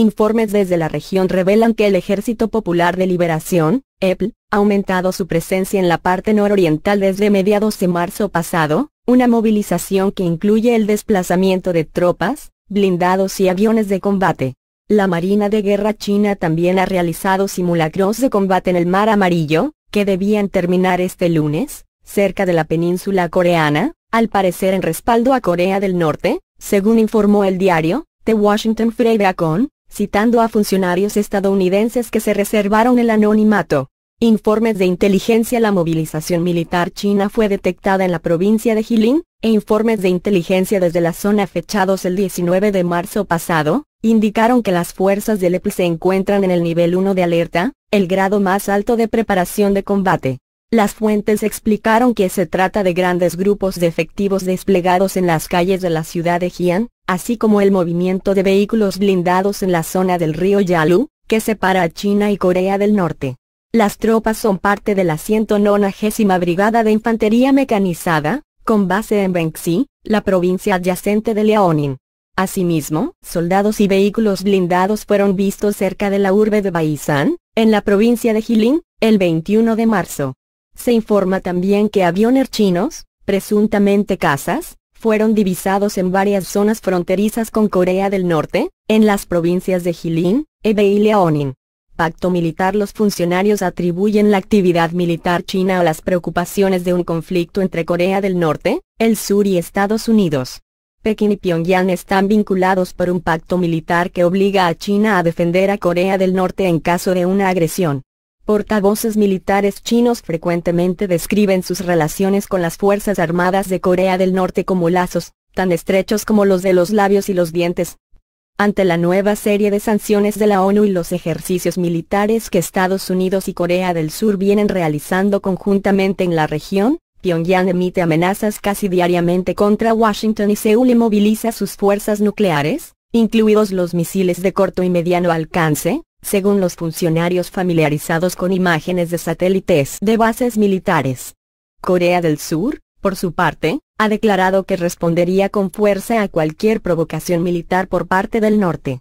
Informes desde la región revelan que el Ejército Popular de Liberación, EPL, ha aumentado su presencia en la parte nororiental desde mediados de marzo pasado, una movilización que incluye el desplazamiento de tropas, blindados y aviones de combate. La Marina de Guerra China también ha realizado simulacros de combate en el Mar Amarillo, que debían terminar este lunes, cerca de la península coreana, al parecer en respaldo a Corea del Norte, según informó el diario, The Washington Free Beacon, citando a funcionarios estadounidenses que se reservaron el anonimato. Informes de inteligencia La movilización militar china fue detectada en la provincia de Jilin, e informes de inteligencia desde la zona fechados el 19 de marzo pasado, indicaron que las fuerzas del EPL se encuentran en el nivel 1 de alerta, el grado más alto de preparación de combate. Las fuentes explicaron que se trata de grandes grupos de efectivos desplegados en las calles de la ciudad de Jian, así como el movimiento de vehículos blindados en la zona del río Yalu, que separa a China y Corea del Norte. Las tropas son parte de la 190 Brigada de Infantería Mecanizada, con base en Bengxi, la provincia adyacente de Liaoning. Asimismo, soldados y vehículos blindados fueron vistos cerca de la urbe de Baizan, en la provincia de Jilin, el 21 de marzo. Se informa también que aviones chinos, presuntamente casas, fueron divisados en varias zonas fronterizas con Corea del Norte, en las provincias de Jilin, Hebei y Liaoning. Pacto militar Los funcionarios atribuyen la actividad militar china a las preocupaciones de un conflicto entre Corea del Norte, el Sur y Estados Unidos. Pekín y Pyongyang están vinculados por un pacto militar que obliga a China a defender a Corea del Norte en caso de una agresión. Portavoces militares chinos frecuentemente describen sus relaciones con las Fuerzas Armadas de Corea del Norte como lazos, tan estrechos como los de los labios y los dientes. Ante la nueva serie de sanciones de la ONU y los ejercicios militares que Estados Unidos y Corea del Sur vienen realizando conjuntamente en la región, Pyongyang emite amenazas casi diariamente contra Washington y Seúl y moviliza sus fuerzas nucleares, incluidos los misiles de corto y mediano alcance, según los funcionarios familiarizados con imágenes de satélites de bases militares. Corea del Sur, por su parte, ha declarado que respondería con fuerza a cualquier provocación militar por parte del norte.